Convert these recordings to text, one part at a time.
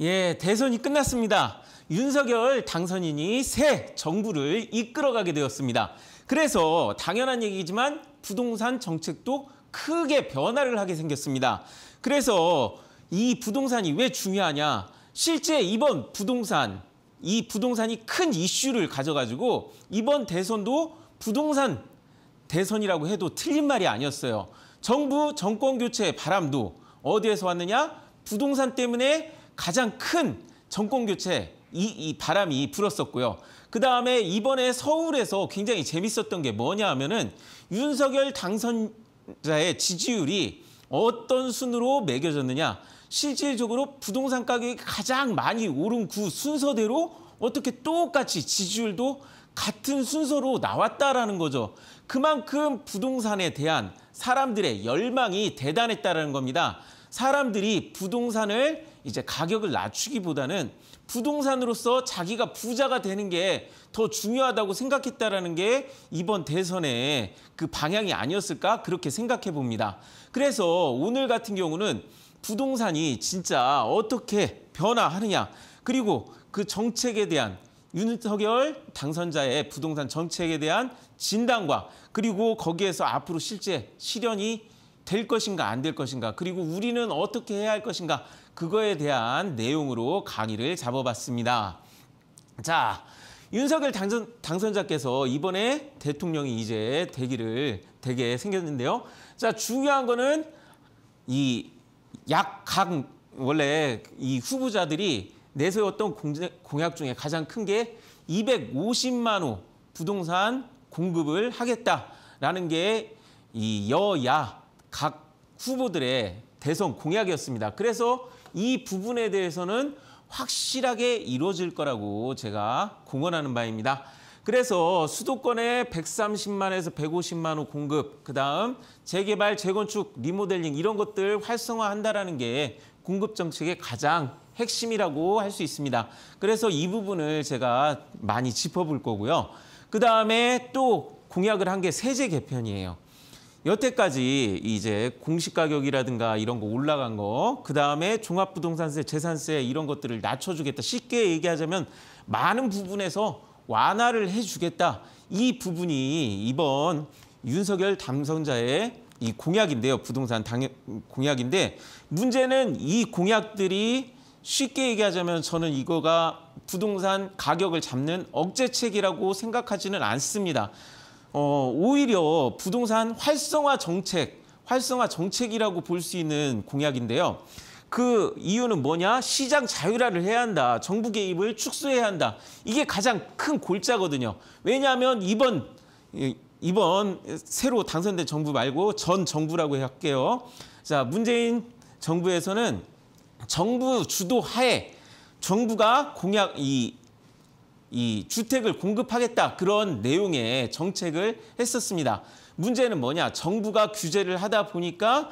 예, 대선이 끝났습니다. 윤석열 당선인이 새 정부를 이끌어가게 되었습니다. 그래서 당연한 얘기지만 부동산 정책도 크게 변화를 하게 생겼습니다. 그래서 이 부동산이 왜 중요하냐. 실제 이번 부동산, 이 부동산이 큰 이슈를 가져가지고 이번 대선도 부동산 대선이라고 해도 틀린 말이 아니었어요. 정부 정권 교체의 바람도 어디에서 왔느냐? 부동산 때문에 가장 큰 정권 교체 이, 이 바람이 불었었고요. 그 다음에 이번에 서울에서 굉장히 재밌었던 게 뭐냐 하면은 윤석열 당선자의 지지율이 어떤 순으로 매겨졌느냐. 실질적으로 부동산 가격이 가장 많이 오른 구 그 순서대로 어떻게 똑같이 지지율도 같은 순서로 나왔다라는 거죠. 그만큼 부동산에 대한 사람들의 열망이 대단했다라는 겁니다. 사람들이 부동산을 이제 가격을 낮추기보다는 부동산으로서 자기가 부자가 되는 게 더 중요하다고 생각했다라는 게 이번 대선의 그 방향이 아니었을까 그렇게 생각해 봅니다. 그래서 오늘 같은 경우는 부동산이 진짜 어떻게 변화하느냐 그리고 그 정책에 대한 윤석열 당선자의 부동산 정책에 대한 진단과 그리고 거기에서 앞으로 실제 실현이 될 것인가 안 될 것인가 그리고 우리는 어떻게 해야 할 것인가 그거에 대한 내용으로 강의를 잡아봤습니다. 자, 윤석열 당선, 당선자께서 이번에 대통령이 이제 되기를 되게 생겼는데요. 자, 중요한 거는 이약각 원래 이 후보자들이 내세웠던 공약 공 중에 가장 큰 게 250만 호 부동산 공급을 하겠다라는 게 이 여야 각 후보들의 대선 공약이었습니다. 그래서 이 부분에 대해서는 확실하게 이루어질 거라고 제가 공언하는 바입니다. 그래서 수도권에 130만에서 150만 호 공급, 그다음 재개발, 재건축, 리모델링 이런 것들 활성화한다라는 게 공급 정책의 가장 핵심이라고 할 수 있습니다. 그래서 이 부분을 제가 많이 짚어볼 거고요. 그다음에 또 공약을 한 게 세제 개편이에요. 여태까지 이제 공시가격이라든가 이런 거 올라간 거, 그 다음에 종합부동산세, 재산세 이런 것들을 낮춰주겠다. 쉽게 얘기하자면 많은 부분에서 완화를 해주겠다. 이 부분이 이번 윤석열 당선자의 이 공약인데요. 부동산 당, 공약인데 문제는 이 공약들이 쉽게 얘기하자면 저는 이거가 부동산 가격을 잡는 억제책이라고 생각하지는 않습니다. 어, 오히려 부동산 활성화 정책, 활성화 정책이라고 볼 수 있는 공약인데요. 그 이유는 뭐냐? 시장 자율화를 해야 한다. 정부 개입을 축소해야 한다. 이게 가장 큰 골자거든요. 왜냐하면 이번 이번 새로 당선된 정부 말고 전 정부라고 할게요. 자, 문재인 정부에서는 정부 주도하에 정부가 공약 이이 주택을 공급하겠다 그런 내용의 정책을 했었습니다. 문제는 뭐냐? 정부가 규제를 하다 보니까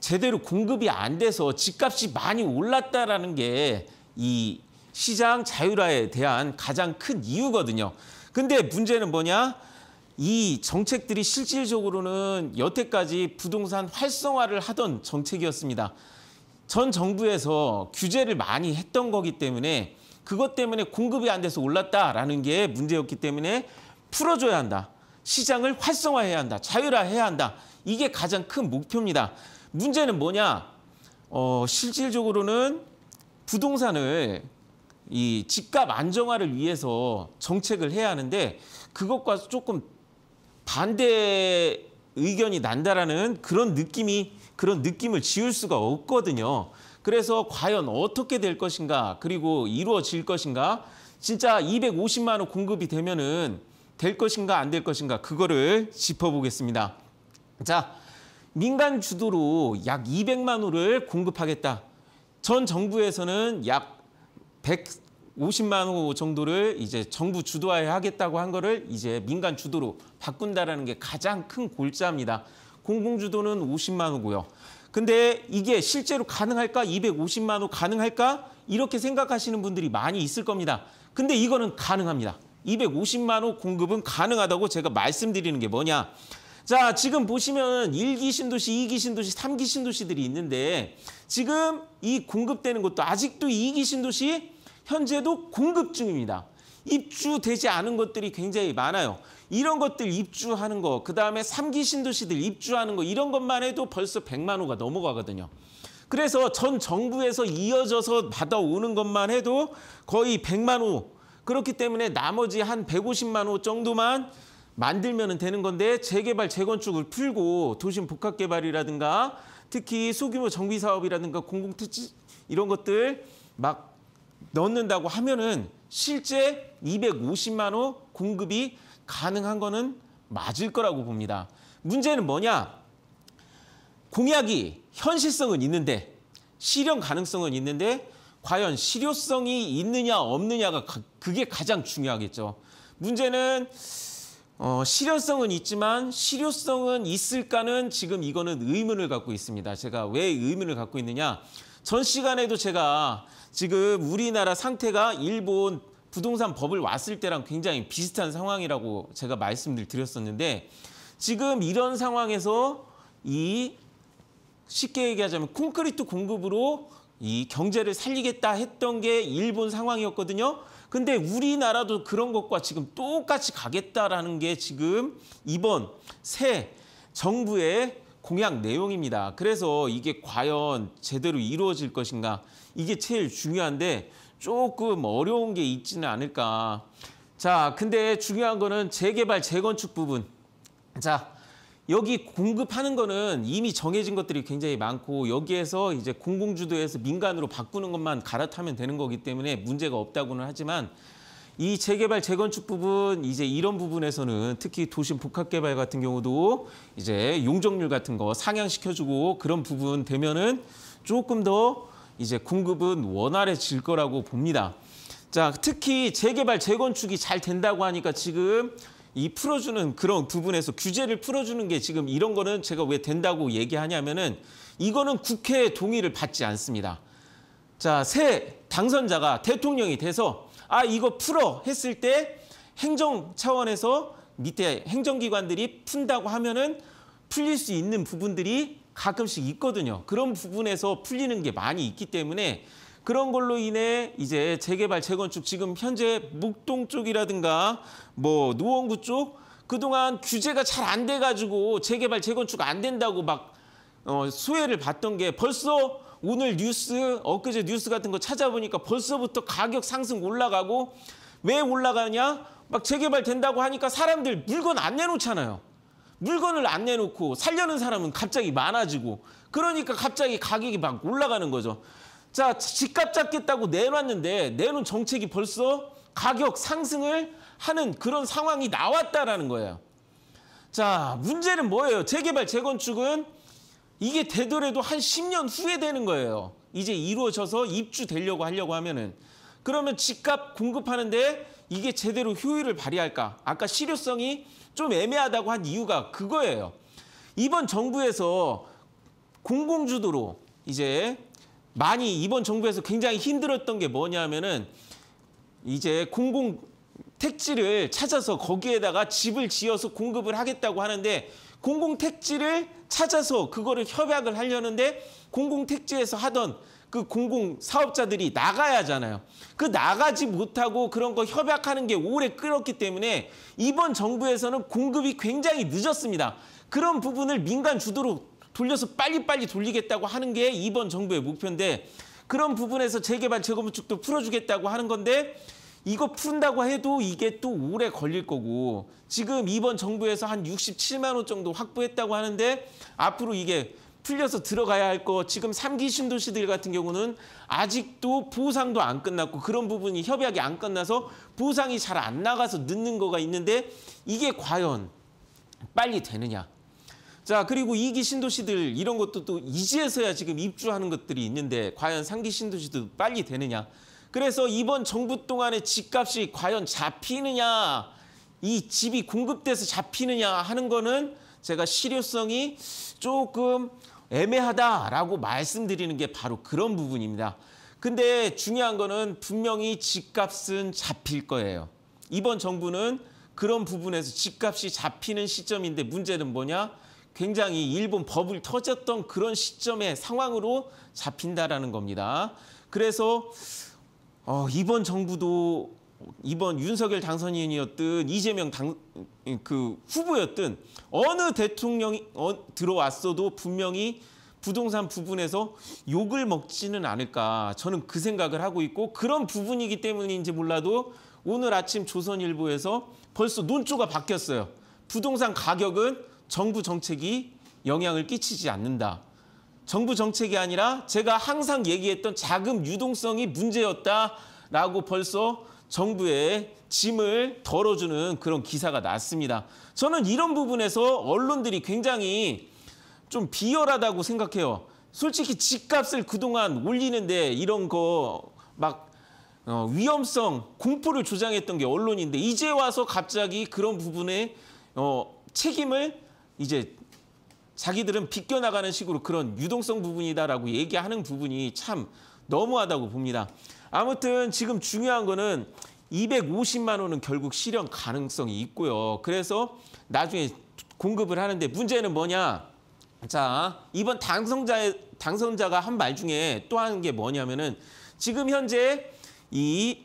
제대로 공급이 안 돼서 집값이 많이 올랐다라는 게 이 시장 자율화에 대한 가장 큰 이유거든요. 근데 문제는 뭐냐? 이 정책들이 실질적으로는 여태까지 부동산 활성화를 하던 정책이었습니다. 전 정부에서 규제를 많이 했던 거기 때문에 그것 때문에 공급이 안 돼서 올랐다라는 게 문제였기 때문에 풀어줘야 한다. 시장을 활성화해야 한다. 자율화해야 한다. 이게 가장 큰 목표입니다. 문제는 뭐냐? 어, 실질적으로는 부동산을 이 집값 안정화를 위해서 정책을 해야 하는데 그것과 조금 반대 의견이 난다라는 그런 느낌이 그런 느낌을 지울 수가 없거든요. 그래서 과연 어떻게 될 것인가 그리고 이루어질 것인가 진짜 250만 원 공급이 되면은 될 것인가 안 될 것인가 그거를 짚어보겠습니다. 자 민간 주도로 약 200만 호를 공급하겠다. 전 정부에서는 약 150만 호 정도를 이제 정부 주도하에 하겠다고 한 거를 이제 민간 주도로 바꾼다라는 게 가장 큰 골자입니다. 공공 주도는 50만 호고요. 근데 이게 실제로 가능할까? 250만 호 가능할까? 이렇게 생각하시는 분들이 많이 있을 겁니다. 근데 이거는 가능합니다. 250만 호 공급은 가능하다고 제가 말씀드리는 게 뭐냐? 자, 지금 보시면 1기 신도시, 2기 신도시, 3기 신도시들이 있는데 지금 이 공급되는 것도 아직도 2기 신도시 현재도 공급 중입니다. 입주되지 않은 것들이 굉장히 많아요. 이런 것들 입주하는 거, 그다음에 삼기 신도시들 입주하는 거 이런 것만 해도 벌써 100만 호가 넘어가거든요. 그래서 전 정부에서 이어져서 받아오는 것만 해도 거의 100만 호. 그렇기 때문에 나머지 한 150만 호 정도만 만들면 되는 건데 재개발, 재건축을 풀고 도심 복합개발이라든가 특히 소규모 정비 사업이라든가 공공특지 이런 것들 막 넣는다고 하면은 실제 250만 호 공급이 가능한 거는 맞을 거라고 봅니다. 문제는 뭐냐? 공약이 현실성은 있는데 실현 가능성은 있는데 과연 실효성이 있느냐 없느냐가 그게 가장 중요하겠죠. 문제는 어, 실효성은 있지만 실효성은 있을까는 지금 이거는 의문을 갖고 있습니다. 제가 왜 의문을 갖고 있느냐. 전 시간에도 제가 지금 우리나라 상태가 일본 부동산 법을 왔을 때랑 굉장히 비슷한 상황이라고 제가 말씀을 드렸었는데 지금 이런 상황에서 이 쉽게 얘기하자면 콘크리트 공급으로 이 경제를 살리겠다 했던 게 일본 상황이었거든요. 근데 우리나라도 그런 것과 지금 똑같이 가겠다라는 게 지금 이번 새 정부의 공약 내용입니다. 그래서 이게 과연 제대로 이루어질 것인가 이게 제일 중요한데 조금 어려운 게 있지는 않을까. 자, 근데 중요한 거는 재개발, 재건축 부분. 자, 여기 공급하는 거는 이미 정해진 것들이 굉장히 많고 여기에서 이제 공공주도에서 민간으로 바꾸는 것만 갈아타면 되는 거기 때문에 문제가 없다고는 하지만 이 재개발 재건축 부분 이제 이런 부분에서는 특히 도심 복합 개발 같은 경우도 이제 용적률 같은 거 상향시켜주고 그런 부분 되면은 조금 더 이제 공급은 원활해질 거라고 봅니다. 자, 특히 재개발, 재건축이 잘 된다고 하니까 지금 이 풀어주는 그런 부분에서 규제를 풀어주는 게 지금 이런 거는 제가 왜 된다고 얘기하냐면은 이거는 국회의 동의를 받지 않습니다. 자, 새 당선자가 대통령이 돼서 아, 이거 풀어 했을 때 행정 차원에서 밑에 행정기관들이 푼다고 하면은 풀릴 수 있는 부분들이 가끔씩 있거든요. 그런 부분에서 풀리는 게 많이 있기 때문에 그런 걸로 인해 이제 재개발, 재건축 지금 현재 목동 쪽이라든가 뭐 노원구 쪽 그동안 규제가 잘 안 돼가지고 재개발, 재건축 안 된다고 막 어, 수혜를 받던 게 벌써 오늘 뉴스, 엊그제 뉴스 같은 거 찾아보니까 벌써부터 가격 상승 올라가고 왜 올라가냐? 막 재개발 된다고 하니까 사람들 물건 안 내놓잖아요. 물건을 안 내놓고 살려는 사람은 갑자기 많아지고 그러니까 갑자기 가격이 막 올라가는 거죠. 자, 집값 잡겠다고 내놨는데 내놓은 정책이 벌써 가격 상승을 하는 그런 상황이 나왔다라는 거예요. 자, 문제는 뭐예요? 재개발, 재건축은 이게 되더라도 한 10년 후에 되는 거예요. 이제 이루어져서 입주되려고 하려고 하면은. 그러면 집값 공급하는데 이게 제대로 효율을 발휘할까? 아까 실효성이 좀 애매하다고 한 이유가 그거예요. 이번 정부에서 공공주도로 이제 많이 이번 정부에서 굉장히 힘들었던 게 뭐냐면은 이제 공공 택지를 찾아서 거기에다가 집을 지어서 공급을 하겠다고 하는데 공공 택지를 찾아서 그거를 협약을 하려는데 공공 택지에서 하던 그 공공 사업자들이 나가야 하잖아요. 그 나가지 못하고 그런 거 협약하는 게 오래 끌었기 때문에 이번 정부에서는 공급이 굉장히 늦었습니다. 그런 부분을 민간 주도로 돌려서 빨리빨리 돌리겠다고 하는 게 이번 정부의 목표인데 그런 부분에서 재개발, 재건축도 풀어주겠다고 하는 건데 이거 푼다고 해도 이게 또 오래 걸릴 거고 지금 이번 정부에서 한 67만 원 정도 확보했다고 하는데 앞으로 이게 풀려서 들어가야 할 거 지금 3기 신도시들 같은 경우는 아직도 보상도 안 끝났고 그런 부분이 협약이 안 끝나서 보상이 잘 안 나가서 늦는 거가 있는데 이게 과연 빨리 되느냐. 자 그리고 2기 신도시들 이런 것도 또 이제서야 지금 입주하는 것들이 있는데 과연 3기 신도시도 빨리 되느냐. 그래서 이번 정부 동안에 집값이 과연 잡히느냐 이 집이 공급돼서 잡히느냐 하는 거는 제가 실효성이 조금 애매하다라고 말씀드리는 게 바로 그런 부분입니다. 근데 중요한 거는 분명히 집값은 잡힐 거예요. 이번 정부는 그런 부분에서 집값이 잡히는 시점인데 문제는 뭐냐? 굉장히 일본 버블 터졌던 그런 시점의 상황으로 잡힌다라는 겁니다. 그래서 어, 이번 정부도 이번 윤석열 당선인이었든 이재명 당, 그 후보였든 어느 대통령이 어, 들어왔어도 분명히 부동산 부분에서 욕을 먹지는 않을까 저는 그 생각을 하고 있고 그런 부분이기 때문인지 몰라도 오늘 아침 조선일보에서 벌써 논조가 바뀌었어요. 부동산 가격은 정부 정책이 영향을 끼치지 않는다. 정부 정책이 아니라 제가 항상 얘기했던 자금 유동성이 문제였다라고 벌써 정부의 짐을 덜어주는 그런 기사가 났습니다. 저는 이런 부분에서 언론들이 굉장히 좀 비열하다고 생각해요. 솔직히 집값을 그동안 올리는데 이런 거막 어, 위험성, 공포를 조장했던 게 언론인데 이제 와서 갑자기 그런 부분에 어, 책임을 이제 자기들은 비껴나가는 식으로 그런 유동성 부분이다라고 얘기하는 부분이 참 너무하다고 봅니다. 아무튼 지금 중요한 거는 250만 원은 결국 실현 가능성이 있고요. 그래서 나중에 공급을 하는데 문제는 뭐냐? 자, 이번 당선자 당선자가 한 말 중에 또 한 게 뭐냐면은 지금 현재 이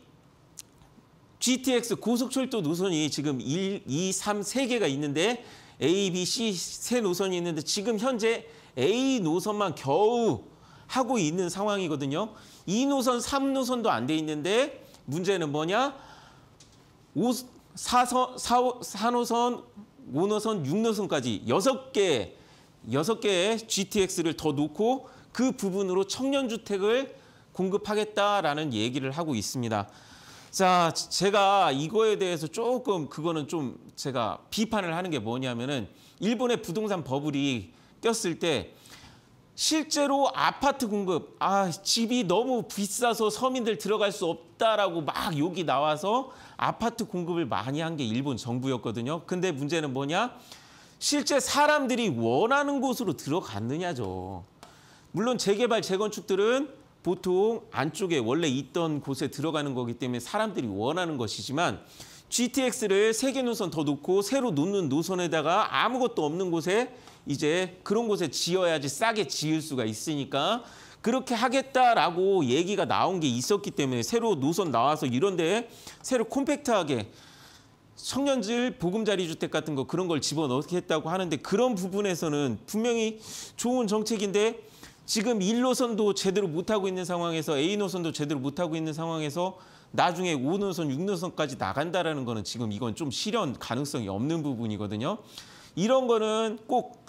GTX 고속철도 노선이 지금 1, 2, 3, 3개가 있는데 A, B, C 세 노선이 있는데 지금 현재 A 노선만 겨우 하고 있는 상황이거든요. 2노선, 3노선도 안 돼 있는데 문제는 뭐냐? 5, 4선, 4, 4노선, 5노선, 6노선까지 6개, 6개의 GTX를 더 놓고 그 부분으로 청년주택을 공급하겠다라는 얘기를 하고 있습니다. 자, 제가 이거에 대해서 조금 그거는 좀 제가 비판을 하는 게 뭐냐면은 일본의 부동산 버블이 꼈을 때 실제로 아파트 공급, 아, 집이 너무 비싸서 서민들 들어갈 수 없다라고 막 욕이 나와서 아파트 공급을 많이 한 게 일본 정부였거든요. 근데 문제는 뭐냐? 실제 사람들이 원하는 곳으로 들어갔느냐죠. 물론 재개발, 재건축들은 보통 안쪽에 원래 있던 곳에 들어가는 거기 때문에 사람들이 원하는 것이지만 GTX를 세개 노선 더 놓고 새로 놓는 노선에다가 아무것도 없는 곳에 이제 그런 곳에 지어야지 싸게 지을 수가 있으니까 그렇게 하겠다라고 얘기가 나온 게 있었기 때문에 새로 노선 나와서 이런데 새로 콤팩트하게 청년들 보금자리 주택 같은 거 그런 걸 집어넣겠다고 하는데 그런 부분에서는 분명히 좋은 정책인데 지금 1노선도 제대로 못하고 있는 상황에서 A노선도 제대로 못하고 있는 상황에서 나중에 5노선, 6노선까지 나간다라는 거는 지금 이건 좀 실현 가능성이 없는 부분이거든요. 이런 거는 꼭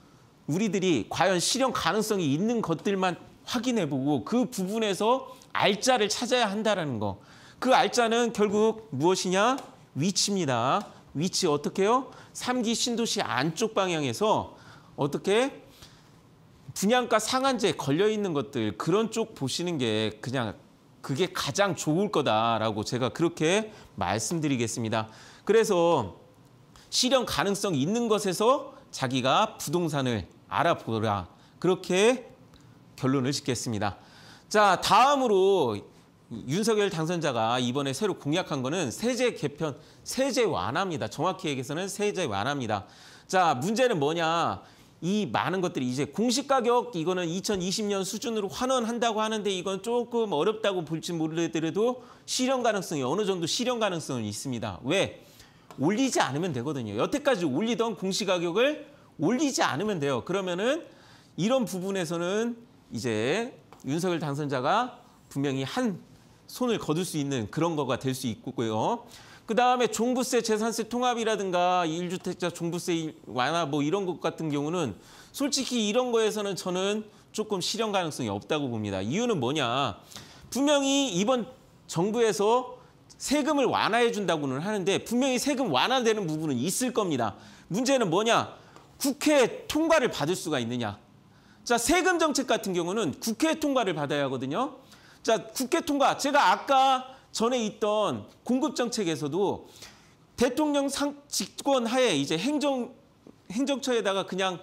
우리들이 과연 실현 가능성이 있는 것들만 확인해보고 그 부분에서 알짜를 찾아야 한다는 거. 그 알짜는 결국 무엇이냐? 위치입니다. 위치 어떻게 해요? 3기 신도시 안쪽 방향에서 어떻게 분양가 상한제 걸려 있는 것들 그런 쪽 보시는 게 그냥 그게 가장 좋을 거다라고 제가 그렇게 말씀드리겠습니다. 그래서 실현 가능성 있는 것에서 자기가 부동산을 알아보라. 그렇게 결론을 짓겠습니다. 자, 다음으로 윤석열 당선자가 이번에 새로 공약한 거는 세제 개편, 세제 완화입니다. 정확히 얘기해서는 세제 완화입니다. 자, 문제는 뭐냐. 이 많은 것들이 이제 공시가격 이거는 2020년 수준으로 환원한다고 하는데 이건 조금 어렵다고 볼지 모르더라도 실현 가능성이 어느 정도 실현 가능성은 있습니다. 왜? 올리지 않으면 되거든요. 여태까지 올리던 공시가격을 올리지 않으면 돼요. 그러면은 이런 부분에서는 이제 윤석열 당선자가 분명히 한 손을 거둘 수 있는 그런 거가 될 수 있고요. 그다음에 종부세, 재산세 통합이라든가 1주택자 종부세 완화 뭐 이런 것 같은 경우는 솔직히 이런 거에서는 저는 조금 실현 가능성이 없다고 봅니다. 이유는 뭐냐. 분명히 이번 정부에서 세금을 완화해 준다고는 하는데 분명히 세금 완화되는 부분은 있을 겁니다. 문제는 뭐냐. 국회 통과를 받을 수가 있느냐. 자, 세금 정책 같은 경우는 국회 통과를 받아야 하거든요. 자, 국회 통과. 제가 아까 전에 있던 공급 정책에서도 대통령 상, 직권 하에 이제 행정 행정처에다가 그냥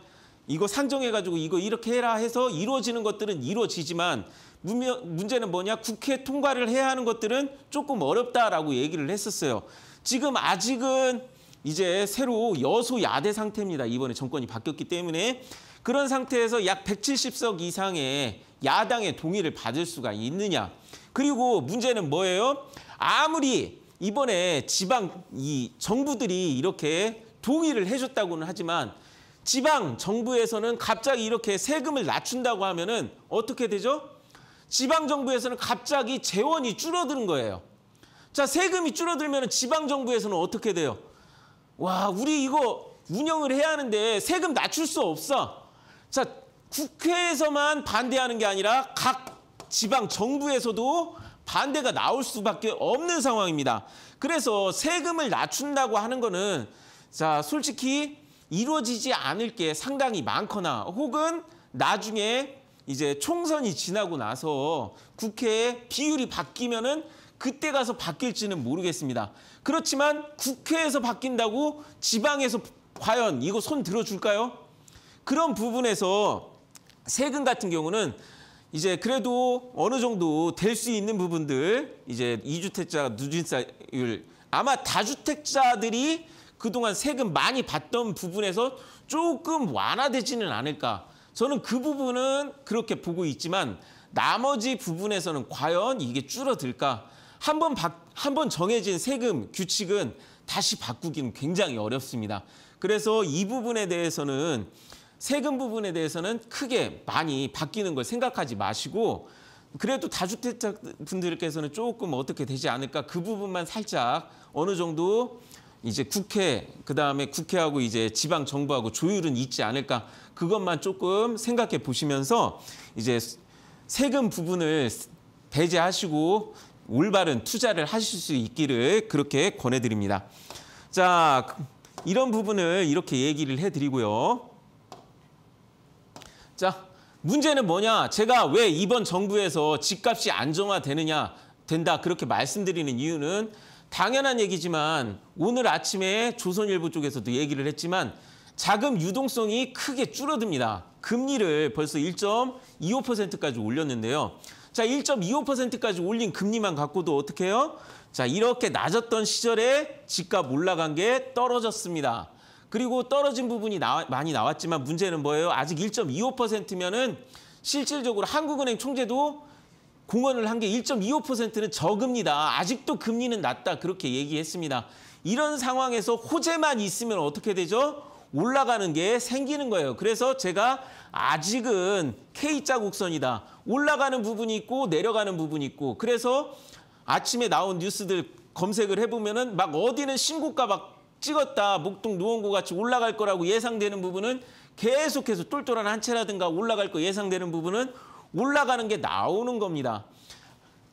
이거 상정해가지고 이거 이렇게 해라 해서 이루어지는 것들은 이루어지지만 문제는 뭐냐 국회 통과를 해야 하는 것들은 조금 어렵다라고 얘기를 했었어요. 지금 아직은 이제 새로 여소야대 상태입니다. 이번에 정권이 바뀌었기 때문에 그런 상태에서 약 170석 이상의 야당의 동의를 받을 수가 있느냐. 그리고 문제는 뭐예요? 아무리 이번에 지방 이 정부들이 이렇게 동의를 해줬다고는 하지만 지방 정부에서는 갑자기 이렇게 세금을 낮춘다고 하면은 어떻게 되죠? 지방 정부에서는 갑자기 재원이 줄어드는 거예요. 자, 세금이 줄어들면 지방 정부에서는 어떻게 돼요? 와 우리 이거 운영을 해야 하는데 세금 낮출 수 없어. 자 국회에서만 반대하는 게 아니라 각 지방 정부에서도 반대가 나올 수밖에 없는 상황입니다. 그래서 세금을 낮춘다고 하는 거는 자 솔직히 이루어지지 않을 게 상당히 많거나 혹은 나중에 이제 총선이 지나고 나서 국회에 비율이 바뀌면은 그때 가서 바뀔지는 모르겠습니다. 그렇지만 국회에서 바뀐다고 지방에서 과연 이거 손 들어줄까요? 그런 부분에서 세금 같은 경우는 이제 그래도 어느 정도 될 수 있는 부분들 이제 이주택자 누진사율 아마 다주택자들이 그동안 세금 많이 받던 부분에서 조금 완화되지는 않을까. 저는 그 부분은 그렇게 보고 있지만 나머지 부분에서는 과연 이게 줄어들까? 한번 한 번 정해진 세금 규칙은 다시 바꾸기는 굉장히 어렵습니다. 그래서 이 부분에 대해서는 세금 부분에 대해서는 크게 많이 바뀌는 걸 생각하지 마시고 그래도 다주택자 분들께서는 조금 어떻게 되지 않을까 그 부분만 살짝 어느 정도 이제 국회 그다음에 국회하고 이제 지방 정부하고 조율은 있지 않을까 그것만 조금 생각해 보시면서 이제 세금 부분을 배제하시고 올바른 투자를 하실 수 있기를 그렇게 권해드립니다. 자, 이런 부분을 이렇게 얘기를 해드리고요. 자, 문제는 뭐냐? 제가 왜 이번 정부에서 집값이 안정화되느냐, 된다 그렇게 말씀드리는 이유는 당연한 얘기지만 오늘 아침에 조선일보 쪽에서도 얘기를 했지만 자금 유동성이 크게 줄어듭니다. 금리를 벌써 1.25%까지 올렸는데요. 자, 1.25%까지 올린 금리만 갖고도 어떻게 해요? 자, 이렇게 낮았던 시절에 집값 올라간 게 떨어졌습니다. 그리고 떨어진 부분이 나, 많이 나왔지만 문제는 뭐예요? 아직 1.25%면은 실질적으로 한국은행 총재도 공언을 한 게 1.25%는 저금리다. 아직도 금리는 낮다. 그렇게 얘기했습니다. 이런 상황에서 호재만 있으면 어떻게 되죠? 올라가는 게 생기는 거예요. 그래서 제가 아직은 K자 곡선이다. 올라가는 부분이 있고 내려가는 부분이 있고 그래서 아침에 나온 뉴스들 검색을 해보면 은막 어디는 신고가 막 찍었다. 목동 노원구 같이 올라갈 거라고 예상되는 부분은 계속해서 똘똘한 한 채라든가 올라갈 거 예상되는 부분은 올라가는 게 나오는 겁니다.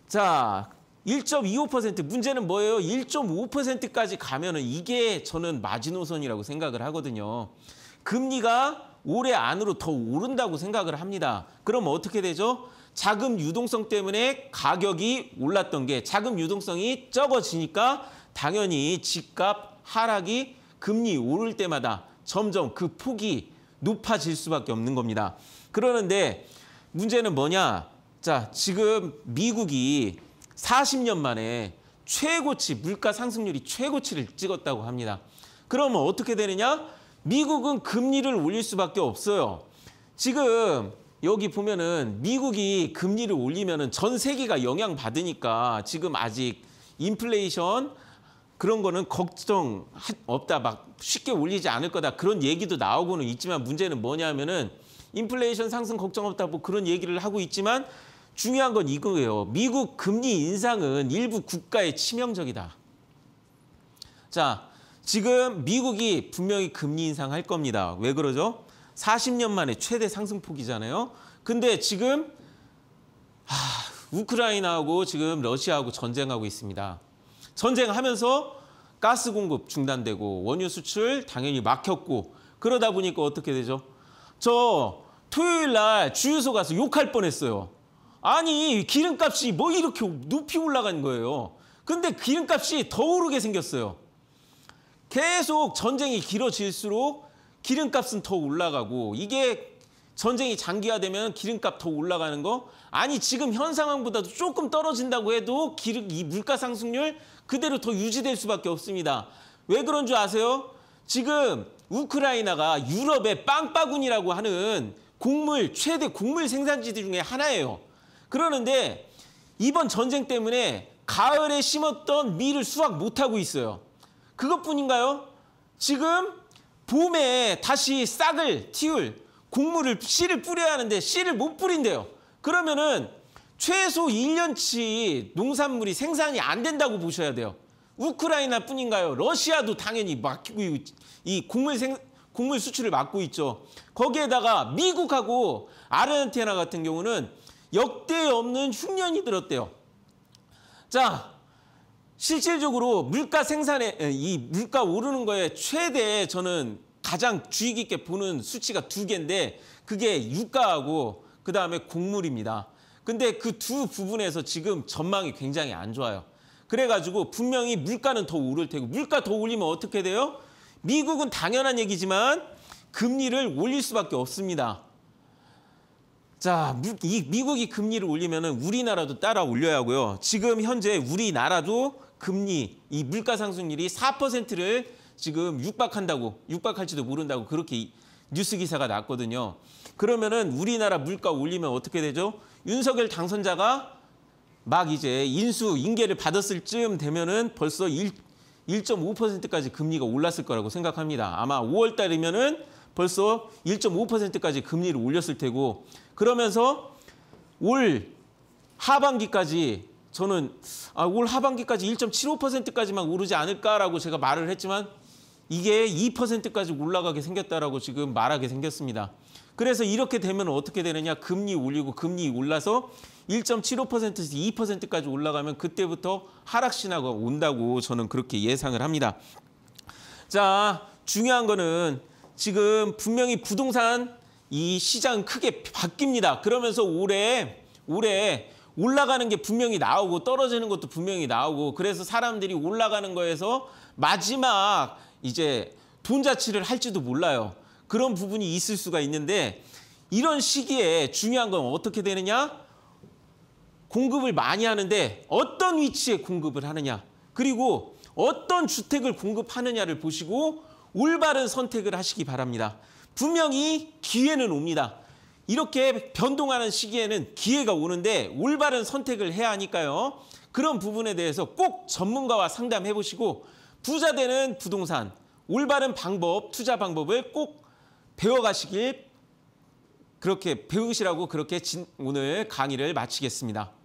자, 1.25% 문제는 뭐예요? 1.5%까지 가면은 이게 저는 마지노선이라고 생각을 하거든요. 금리가 올해 안으로 더 오른다고 생각을 합니다. 그럼 어떻게 되죠? 자금 유동성 때문에 가격이 올랐던 게 자금 유동성이 적어지니까 당연히 집값 하락이 금리 오를 때마다 점점 그 폭이 높아질 수밖에 없는 겁니다. 그러는데 문제는 뭐냐? 자, 지금 미국이 40년 만에 최고치 물가 상승률이 최고치를 찍었다고 합니다. 그러면 어떻게 되느냐? 미국은 금리를 올릴 수밖에 없어요. 지금 여기 보면은 미국이 금리를 올리면은 전 세계가 영향 받으니까 지금 아직 인플레이션 그런 거는 걱정 없다 막 쉽게 올리지 않을 거다 그런 얘기도 나오고는 있지만 문제는 뭐냐면은 인플레이션 상승 걱정 없다 뭐 그런 얘기를 하고 있지만 중요한 건 이거예요. 미국 금리 인상은 일부 국가의 치명적이다. 자, 지금 미국이 분명히 금리 인상할 겁니다. 왜 그러죠? 40년 만에 최대 상승폭이잖아요. 근데 지금 하, 우크라이나하고 지금 러시아하고 전쟁하고 있습니다. 전쟁하면서 가스 공급 중단되고 원유 수출 당연히 막혔고 그러다 보니까 어떻게 되죠? 저 토요일 날 주유소 가서 욕할 뻔했어요. 아니 기름값이 뭐 이렇게 높이 올라간 거예요. 근데 기름값이 더 오르게 생겼어요. 계속 전쟁이 길어질수록 기름값은 더 올라가고 이게 전쟁이 장기화되면 기름값 더 올라가는 거 아니 지금 현 상황보다도 조금 떨어진다고 해도 기름 이 물가 상승률 그대로 더 유지될 수밖에 없습니다. 왜 그런 줄 아세요? 지금 우크라이나가 유럽의 빵바구니라고 하는 곡물 최대 곡물 생산지 중에 하나예요. 그러는데 이번 전쟁 때문에 가을에 심었던 미를 수확 못하고 있어요. 그것뿐인가요? 지금 봄에 다시 싹을 틔울 곡물을 씨를 뿌려야 하는데 씨를 못 뿌린대요. 그러면은 최소 1년치 농산물이 생산이 안 된다고 보셔야 돼요. 우크라이나뿐인가요? 러시아도 당연히 막히고 이 곡물 생 곡물 수출을 막고 있죠. 거기에다가 미국하고 아르헨티나 같은 경우는 역대 없는 흉년이 들었대요. 자, 실질적으로 물가 생산에 이 물가 오르는 거에 최대 저는 가장 주의 깊게 보는 수치가 두 개인데 그게 유가하고 그다음에 곡물입니다. 근데 그 두 부분에서 지금 전망이 굉장히 안 좋아요. 그래가지고 분명히 물가는 더 오를 테고 물가 더 올리면 어떻게 돼요? 미국은 당연한 얘기지만 금리를 올릴 수밖에 없습니다. 자, 이 미국이 금리를 올리면 우리나라도 따라 올려야 하고요. 지금 현재 우리나라도 금리, 이 물가 상승률이 4%를 지금 육박한다고, 육박할지도 모른다고 그렇게 뉴스 기사가 났거든요. 그러면은 우리나라 물가 올리면 어떻게 되죠? 윤석열 당선자가 막 이제 인수, 인계를 받았을 쯤 되면은 벌써 1, 1.5%까지 금리가 올랐을 거라고 생각합니다. 아마 5월 달이면은 벌써 1.5%까지 금리를 올렸을 테고 그러면서 올 하반기까지 저는 아, 올 하반기까지 1.75%까지만 오르지 않을까라고 제가 말을 했지만 이게 2%까지 올라가게 생겼다라고 지금 말하게 생겼습니다. 그래서 이렇게 되면 어떻게 되느냐. 금리 올리고 금리 올라서 1.75%에서 2%까지 올라가면 그때부터 하락 신화가 온다고 저는 그렇게 예상을 합니다. 자, 중요한 거는 지금 분명히 부동산 이 시장 크게 바뀝니다. 그러면서 올해 올해 올라가는 게 분명히 나오고 떨어지는 것도 분명히 나오고 그래서 사람들이 올라가는 거에서 마지막 이제 돈 자취를 할지도 몰라요. 그런 부분이 있을 수가 있는데 이런 시기에 중요한 건 어떻게 되느냐? 공급을 많이 하는데 어떤 위치에 공급을 하느냐 그리고 어떤 주택을 공급하느냐를 보시고 올바른 선택을 하시기 바랍니다. 분명히 기회는 옵니다. 이렇게 변동하는 시기에는 기회가 오는데 올바른 선택을 해야 하니까요. 그런 부분에 대해서 꼭 전문가와 상담해 보시고 부자 되는 부동산, 올바른 방법, 투자 방법을 꼭 배워가시길 그렇게 배우시라고 그렇게 오늘 강의를 마치겠습니다.